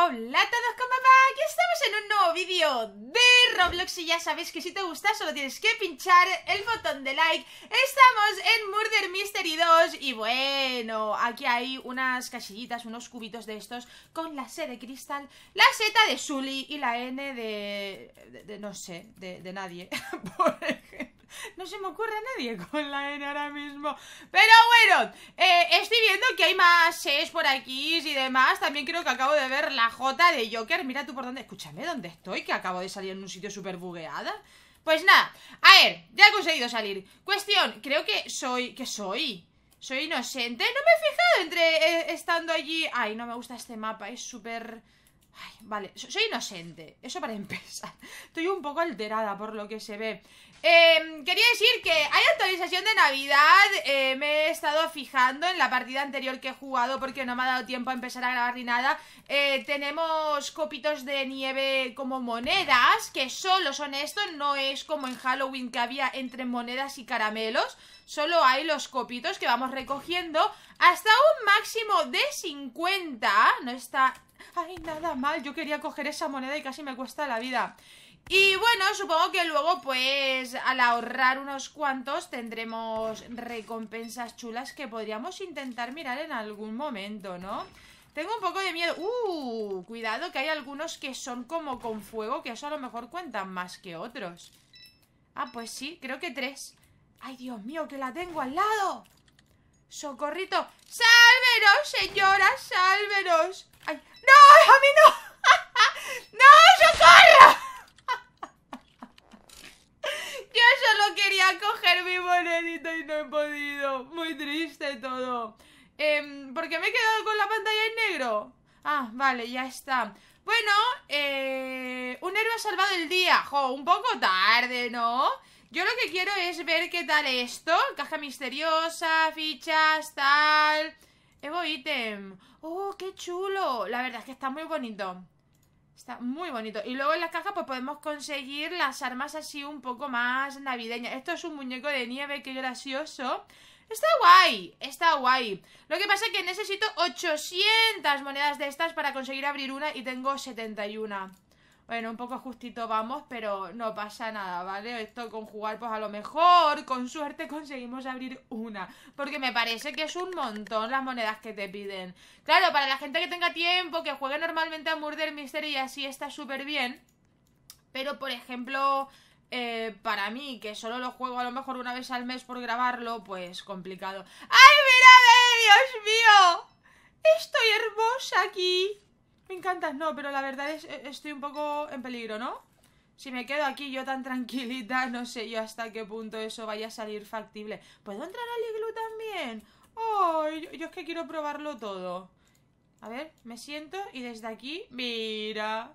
Hola a todos, con va? Aquí estamos en un nuevo vídeo de Roblox y ya sabéis que si te gusta solo tienes que pinchar el botón de like Estamos en Murder Mystery 2 y bueno, aquí hay unas casillitas, unos cubitos de estos con la C de cristal, la Z de Sully y la N de... de, no sé, de, de nadie, por ejemplo no se me ocurre a nadie con la N ahora mismo. Pero bueno, eh, estoy viendo que hay más S por aquí y demás. También creo que acabo de ver la J de Joker. Mira tú por dónde. Escúchame, ¿dónde estoy? Que acabo de salir en un sitio súper bugueada. Pues nada, a ver, ya he conseguido salir. Cuestión, creo que soy. ¿Qué soy? ¿Soy inocente? No me he fijado entre eh, estando allí. Ay, no me gusta este mapa, es súper Ay, vale, soy inocente, eso para empezar. Estoy un poco alterada por lo que se ve. Em, quería decir que hay actualización de Navidad. Eh, me he estado fijando en la partida anterior que he jugado porque no me ha dado tiempo a empezar a grabar ni nada. Eh, tenemos copitos de nieve como monedas, que solo son estos. no es como en Halloween que había entre monedas y caramelos. Solo hay los copitos que vamos recogiendo hasta un máximo de 50. No está ¡Ay, nada mal! Yo quería coger esa moneda y casi me cuesta la vida. Y bueno, supongo que luego, pues, al ahorrar unos cuantos, tendremos recompensas chulas que podríamos intentar mirar en algún momento, ¿no? Tengo un poco de miedo. ¡Uh! Cuidado que hay algunos que son como con fuego, que eso a lo mejor cuentan más que otros. Ah, pues sí, creo que tres. ¡Ay, Dios mío, que la tengo al lado! ¡Socorrito! ¡Sálvenos, señora! ¡Sálvenos! ¡No, a mí no! ¡No, yo yo solo quería coger mi monedita y no he podido. Muy triste todo. Eh, em, ¿Por qué me he quedado con la pantalla en negro? Ah, vale, ya está. Bueno, eh, un héroe ha salvado el día. Jo, un poco tarde, ¿no? Yo lo que quiero es ver qué tal esto. Caja misteriosa, fichas, tal... Evo ítem. ¡Oh, qué chulo! La verdad es que está muy bonito. Está muy bonito. Y luego en la caja pues podemos conseguir las armas así un poco más navideñas. Esto es un muñeco de nieve, qué gracioso. Está guay, está guay. Lo que pasa es que necesito 800 monedas de estas para conseguir abrir una y tengo 71. Bueno, un poco justito vamos, pero no pasa nada, ¿vale? Esto con jugar, pues a lo mejor, con suerte, conseguimos abrir una. Porque me parece que es un montón las monedas que te piden. Claro, para la gente que tenga tiempo, que juegue normalmente a Murder Mystery y así está súper bien. Pero, por ejemplo, eh, para mí, que solo lo juego a lo mejor una vez al mes por grabarlo, pues complicado. ¡Ay, mírame! ¡Dios mío! Estoy hermosa aquí. Me encantas, no, pero la verdad es e-, estoy un poco en peligro, ¿no? Si me quedo aquí yo tan tranquilita, no sé yo hasta qué punto eso vaya a salir factible. ¿Puedo entrar al iglú también? Ay, Yo, yo es que quiero probarlo todo. A ver, me siento y desde aquí... ¡Mira!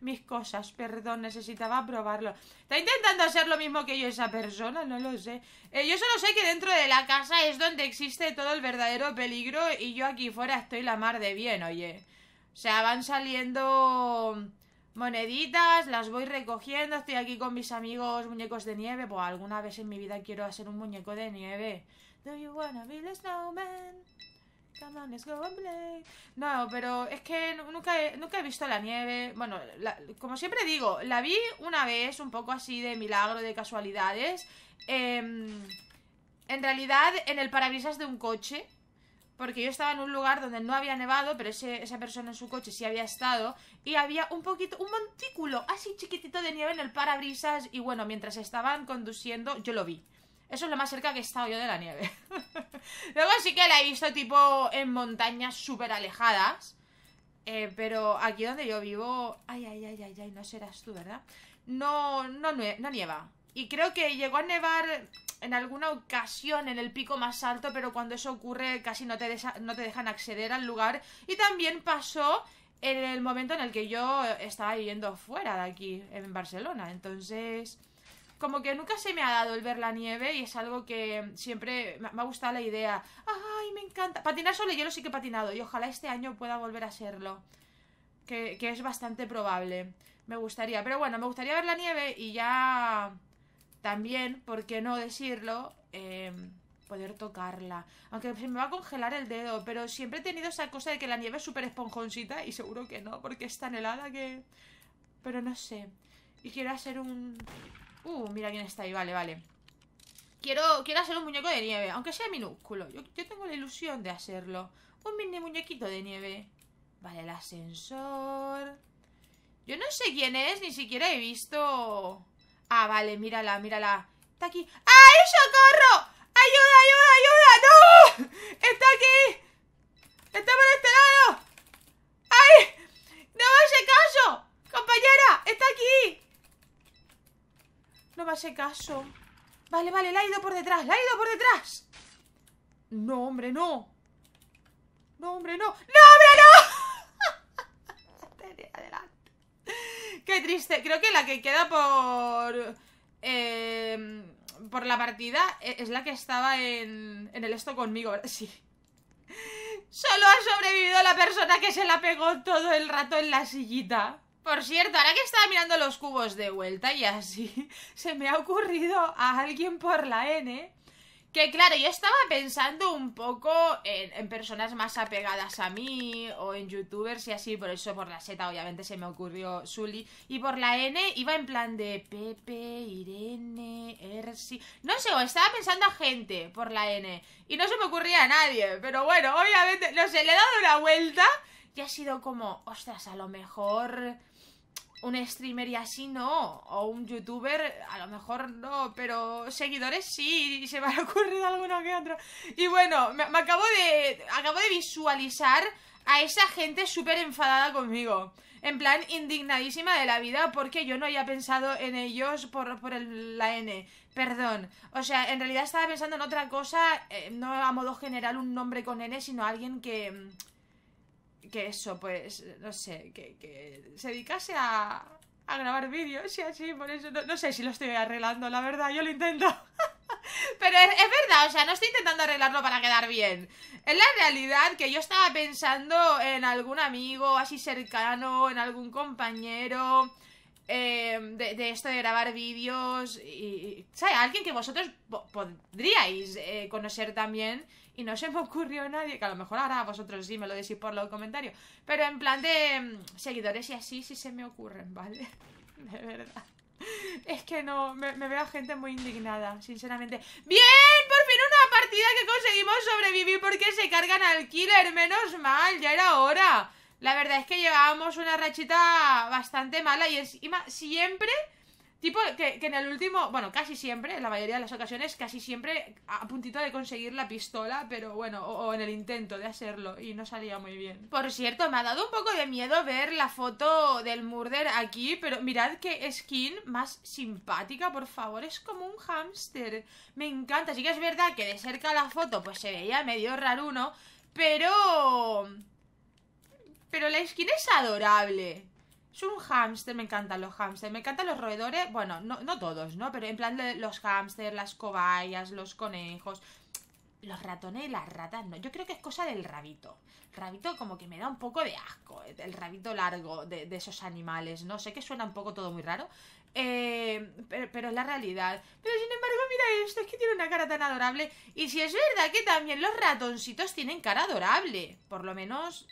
mis cosas, perdón, necesitaba probarlo. ¿Está intentando hacer lo mismo que yo esa persona? No lo sé. Eh, yo solo sé que dentro de la casa es donde existe todo el verdadero peligro y yo aquí fuera estoy la mar de bien, oye. O sea, van saliendo moneditas, las voy recogiendo, estoy aquí con mis amigos muñecos de nieve, pues alguna vez en mi vida quiero hacer un muñeco de nieve. Do you wanna be snowman? No, pero es que nunca he, nunca he visto la nieve. Bueno, como siempre digo, la vi una vez, un poco así de milagro, de casualidades. Em, en realidad, en el parabrisas de un coche. Porque yo estaba en un lugar donde no había nevado, pero esa persona en su coche sí había estado. Y había un poquito, un montículo así chiquitito de nieve en el parabrisas. Y bueno, mientras estaban conduciendo, yo lo vi. Eso es lo más cerca que he estado yo de la nieve. Luego sí que la he visto tipo en montañas súper alejadas. Eh, pero aquí donde yo vivo... Ay, ay, ay, ay, ay, no serás tú, ¿verdad? No, no, nieva. Y creo que llegó a nevar en alguna ocasión en el pico más alto, pero cuando eso ocurre casi no te, no te dejan acceder al lugar. Y también pasó en el momento en el que yo estaba viviendo fuera de aquí, en Barcelona. Entonces como que nunca se me ha dado el ver la nieve y es algo que siempre me ha gustado la idea. ¡Ay, me encanta! Patinar sobre hielo sí que he patinado y ojalá este año pueda volver a hacerlo. Que, es bastante probable. Me gustaría. Pero bueno, me gustaría ver la nieve y ya también, ¿por qué no decirlo? Em, poder tocarla. Aunque se me va a congelar el dedo, pero siempre he tenido esa cosa de que la nieve es súper esponjoncita y seguro que no, porque es tan helada que... Pero no sé. Y quiero hacer un Uh, mira quién está ahí, vale, vale Quiero, quiero hacer un muñeco de nieve Aunque sea minúsculo yo, tengo la ilusión de hacerlo Un mini muñequito de nieve Vale, el ascensor Yo no sé quién es Ni siquiera he visto Ah, vale, mírala, mírala Está aquí ¡Ay, ¡Ah, socorro! ¡Ayuda, ayuda, ayuda! ¡No! ¡Está aquí! ¡Está por este lado! ¡Ay! ¡No me hace caso! ¡Compañera! ¡Está aquí! No me hace caso. Vale, vale, la ha ido por detrás, la ha ido por detrás. No, hombre, no. No, hombre, no. ¡No, hombre, no! Adelante. Qué triste. Creo que la que queda por... Em, por la partida e, es la que estaba en, en el esto conmigo. Sí. Solo ha sobrevivido la persona que se la pegó todo el rato en la sillita. Por cierto, ahora que estaba mirando los cubos de vuelta y así, se me ha ocurrido a alguien por la N que claro, yo estaba pensando un poco en, personas más apegadas a mí o en youtubers y así, por eso por la Z obviamente se me ocurrió Sully y por la N iba en plan de Pepe, Irene, Ersi, no sé, estaba pensando a gente por la N y no se me ocurría a nadie, pero bueno, obviamente, no sé, le he dado una vuelta y ha sido como, ostras, a lo mejor un streamer y así no, o un youtuber, a lo mejor no, pero seguidores sí, y se me ha ocurrido alguno que otro. Y bueno, me, acabo de acabo de visualizar a esa gente súper enfadada conmigo. En plan, indignadísima de la vida porque yo no había pensado en ellos por, la N. Perdón. O sea, en realidad estaba pensando en otra cosa, eh, no a modo general un nombre con N, sino alguien que que eso, pues, no sé, que, que se dedicase a, grabar vídeos y así, por eso, no, sé si lo estoy arreglando, la verdad, yo lo intento. Pero es, verdad, o sea, no estoy intentando arreglarlo para quedar bien. Es la realidad que yo estaba pensando en algún amigo así cercano, en algún compañero, Em, de, esto de grabar vídeos y, ¿sabes? Alguien que vosotros podríais eh, conocer también y no se me ocurrió nadie, que a lo mejor ahora vosotros sí me lo decís por los comentarios, pero en plan de em, seguidores y así sí se me ocurren, ¿vale? De verdad. Es que no, me, me veo a gente muy indignada, sinceramente. ¡Bien! ¡Por fin una partida que conseguimos sobrevivir porque se cargan al killer! ¡Menos mal! ¡Ya era hora! La verdad es que llevábamos una rachita bastante mala y encima siempre, tipo que, en el último, bueno, casi siempre, en la mayoría de las ocasiones, casi siempre a puntito de conseguir la pistola, pero bueno, o, en el intento de hacerlo y no salía muy bien. Por cierto, me ha dado un poco de miedo ver la foto del Murder aquí, pero mirad qué skin más simpática, por favor, es como un hámster. Me encanta, sí que es verdad que de cerca la foto pues se veía medio raro uno, pero... Pero la esquina es adorable. Es un hámster, me encantan los hámster. me encantan los roedores, bueno, no, todos, ¿no? Pero en plan los hámster, las cobayas, los conejos, los ratones y las ratas, no, yo creo que es cosa del rabito. rabito como que me da un poco de asco, eh, el rabito largo de, esos animales, no sé que suena un poco todo muy raro, eh, pero, pero, es la realidad. Pero sin embargo, mira esto, es que tiene una cara tan adorable. Y si es verdad que también los ratoncitos tienen cara adorable, por lo menos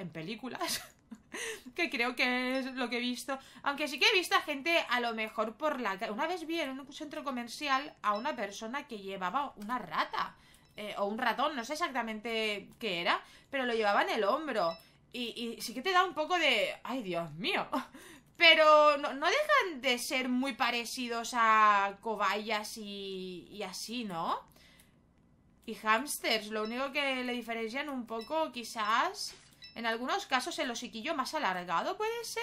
en películas. que creo que es lo que he visto. Aunque sí que he visto a gente, a lo mejor por la Una vez vi en un centro comercial a una persona que llevaba una rata. Eh, o un ratón, no sé exactamente qué era, pero lo llevaba en el hombro. Y, sí que te da un poco de. ¡Ay, Dios mío! Pero no, no dejan de ser muy parecidos a cobayas y, y así, ¿no? Y hamsters, lo único que le diferencian un poco quizás en algunos casos el hociquillo más alargado puede ser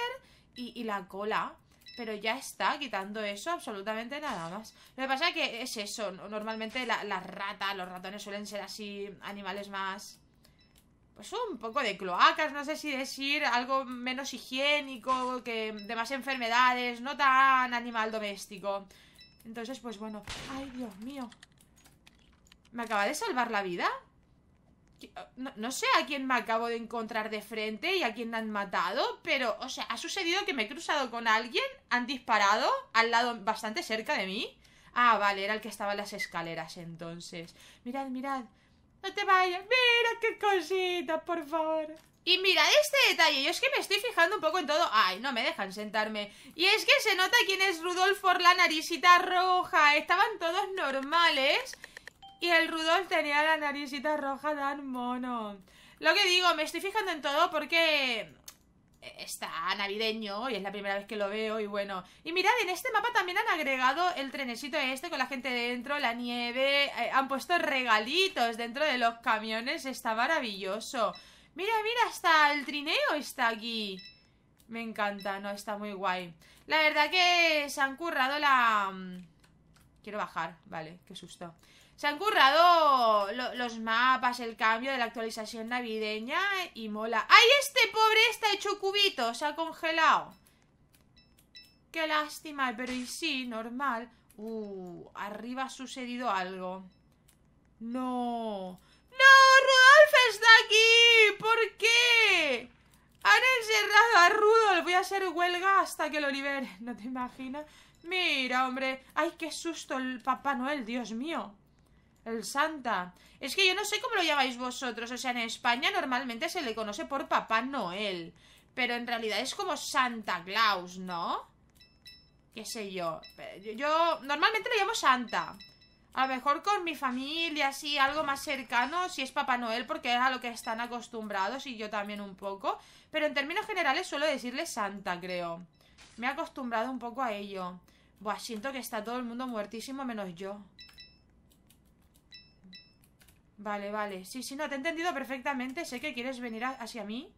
y, la cola. Pero ya está, quitando eso, absolutamente nada más. Lo que pasa es que es eso. Normalmente las ratas, los ratones suelen ser así animales más... Pues un poco de cloacas, no sé si decir algo menos higiénico, que de más enfermedades, no tan animal doméstico. Entonces, pues bueno. Ay, Dios mío. ¿Me acaba de salvar la vida? Eh, no, sé a quién me acabo de encontrar de frente y a quién han matado, pero, o sea, ha sucedido que me he cruzado con alguien, han disparado al lado, bastante cerca de mí. Ah, vale, era el que estaba en las escaleras entonces. Mirad, mirad. No te vayas. Mira qué cosita, por favor. Y mirad este detalle, yo es que me estoy fijando un poco en todo. Ay, no me dejan sentarme. Y es que se nota quién es Rudolf por la naricita roja. Estaban todos normales. Y el Rudolf tenía la naricita roja tan mono. Lo que digo, me estoy fijando en todo porque eh, está navideño y es la primera vez que lo veo y bueno. Y mirad, en este mapa también han agregado el trenecito este con la gente dentro, la nieve, eh, han puesto regalitos dentro de los camiones, está maravilloso. Mira, mira, hasta el trineo está aquí. Me encanta, no, está muy guay. La verdad que se han currado la... Mm, quiero bajar, vale, qué susto. Se han currado los mapas, el cambio de la actualización navideña y mola. ¡Ay, este pobre está hecho cubito! Se ha congelado. Qué lástima, pero y sí, normal. Uh, arriba ha sucedido algo. No. ¡No! ¡Rudolf está aquí! ¿Por qué? Han encerrado a Rudolf. Voy a hacer huelga hasta que lo liberen. ¿No te imaginas? Mira, hombre. ¡Ay, qué susto el Papá Noel! ¡Dios mío! El Santa. Es que yo no sé cómo lo llamáis vosotros. O sea, en España normalmente se le conoce por Papá Noel. Pero en realidad es como Santa Claus, ¿no? Qué sé yo. Yo normalmente lo llamo Santa. A lo mejor con mi familia, así, algo más cercano, si es Papá Noel, porque es a lo que están acostumbrados y yo también un poco. Pero en términos generales suelo decirle Santa, creo. Me he acostumbrado un poco a ello. Buah, siento que está todo el mundo muertísimo menos yo. Vale, vale. Sí, sí, no, te he entendido perfectamente. Sé que quieres venir hacia mí.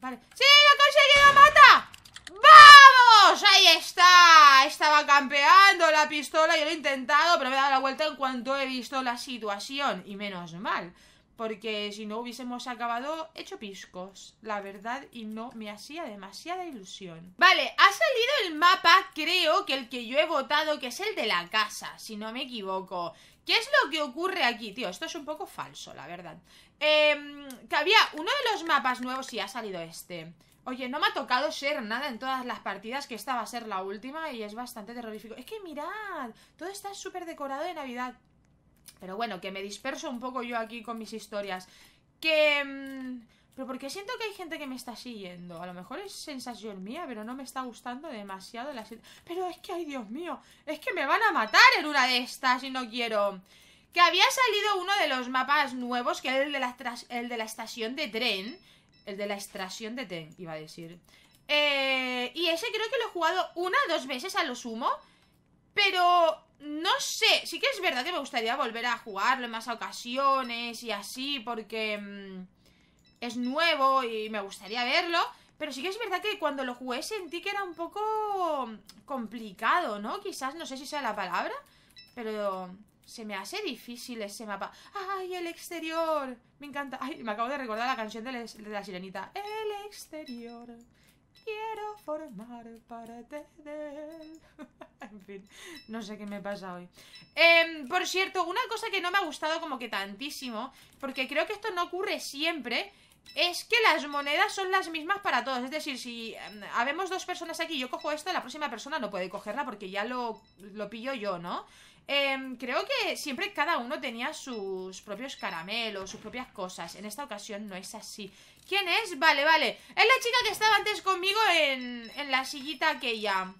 Vale. ¡Sí, lo he conseguido! ¡Mata! ¡Vamos! ¡Ahí está! Estaba campeando la pistola. Yo lo he intentado, pero me he dado la vuelta en cuanto he visto la situación. Y menos mal. Porque si no hubiésemos acabado hecho piscos, la verdad, y no me hacía demasiada ilusión. Vale, ha salido el mapa, creo que el que yo he votado, que es el de la casa, si no me equivoco. ¿Qué es lo que ocurre aquí, tío? Esto es un poco falso, la verdad. Em, que había uno de los mapas nuevos y ha salido este. Oye, no me ha tocado ser nada en todas las partidas, que esta va a ser la última y es bastante terrorífico. Es que mirad, todo está súper decorado de Navidad. Pero bueno, que me disperso un poco yo aquí con mis historias. Que... Em, pero porque siento que hay gente que me está siguiendo. A lo mejor es sensación mía, pero no me está gustando demasiado la... Pero es que, ay Dios mío, es que me van a matar en una de estas y no quiero... Que había salido uno de los mapas nuevos, que era el de la, el de la estación de tren. El de la estación de tren, iba a decir. Eh, y ese creo que lo he jugado una, dos veces a lo sumo. Pero no sé, sí que es verdad que me gustaría volver a jugarlo en más ocasiones y así, porque... Mm, es nuevo y me gustaría verlo. Pero sí que es verdad que cuando lo jugué sentí que era un poco complicado, ¿no? Quizás, no sé si sea la palabra, pero se me hace difícil ese mapa. ¡Ay, el exterior! Me encanta. Ay, me acabo de recordar la canción de, la sirenita. El exterior. Quiero formar para tener. en fin, no sé qué me pasa hoy. Em, por cierto, una cosa que no me ha gustado como que tantísimo, porque creo que esto no ocurre siempre, es que las monedas son las mismas para todos. Es decir, si em, habemos dos personas aquí, yo cojo esta, la próxima persona no puede cogerla porque ya lo, pillo yo, ¿no? Em, creo que siempre cada uno tenía sus propios caramelos, sus propias cosas. En esta ocasión no es así. ¿Quién es? Vale, vale. Es la chica que estaba antes conmigo en, en la sillita aquella.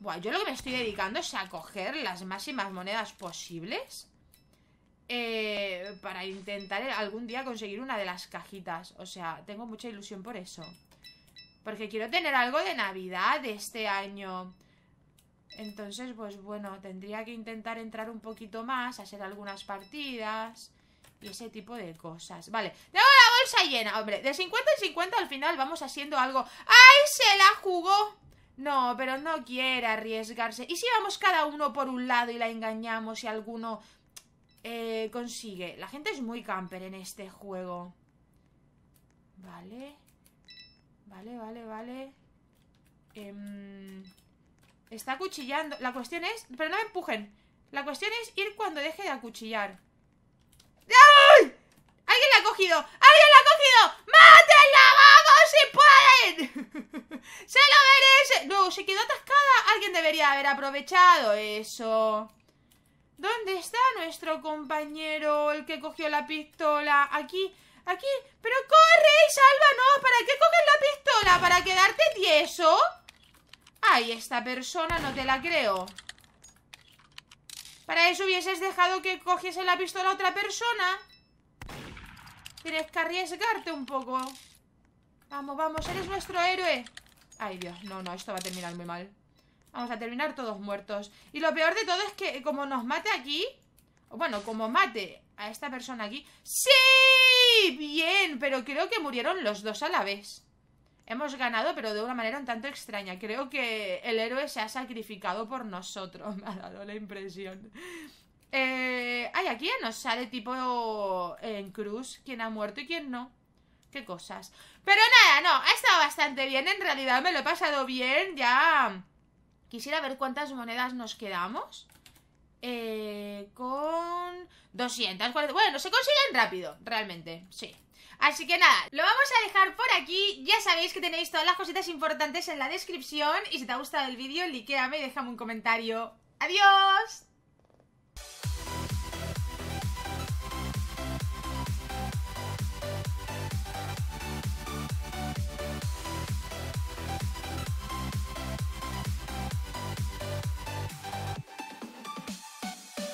Buah, yo lo que me estoy dedicando es a coger las máximas monedas posibles. Eh, para intentar algún día conseguir una de las cajitas. O sea, tengo mucha ilusión por eso. Porque quiero tener algo de Navidad este año. Entonces, pues bueno, tendría que intentar entrar un poquito más, hacer algunas partidas y ese tipo de cosas. Vale, tengo la bolsa llena, hombre. De 50 en 50 al final vamos haciendo algo. ¡Ay, se la jugó! No, pero no quiere arriesgarse. ¿Y si vamos cada uno por un lado y la engañamos y alguno eh, consigue. La gente es muy camper en este juego. Vale. Vale, vale, vale. Em, está acuchillando. La cuestión es... Pero no me empujen. La cuestión es ir cuando deje de acuchillar. ¡Ay! ¡Alguien la ha cogido! ¡Alguien la ha cogido! ¡Mátenla! ¡Vamos si pueden! ¡Se lo merece! No, se quedó atascada. Alguien debería haber aprovechado eso. ¿Dónde está nuestro compañero, el que cogió la pistola? Aquí, aquí. Pero corre y sálvanos. ¿Para qué coges la pistola? ¿Para quedarte tieso? Ay, esta persona no te la creo. Para eso hubieses dejado que cogiese la pistola otra persona. Tienes que arriesgarte un poco. Vamos, vamos, eres nuestro héroe. Ay, Dios, no, no, esto va a terminar muy mal. Vamos a terminar todos muertos Y lo peor de todo es que eh, como nos mate aquí Bueno, como mate a esta persona aquí ¡Sí! Bien, pero creo que murieron los dos a la vez Hemos ganado, pero de una manera un tanto extraña Creo que el héroe se ha sacrificado por nosotros Me ha dado la impresión eh, Ay, aquí nos sale tipo eh, en cruz Quién ha muerto y quién no Qué cosas Pero nada, no, ha estado bastante bien En realidad me lo he pasado bien Ya... Quisiera ver cuántas monedas nos quedamos. Eh, con 240. Bueno, se consiguen rápido, realmente, sí. Así que nada, lo vamos a dejar por aquí. Ya sabéis que tenéis todas las cositas importantes en la descripción. Y si te ha gustado el vídeo, likéame y déjame un comentario. ¡Adiós!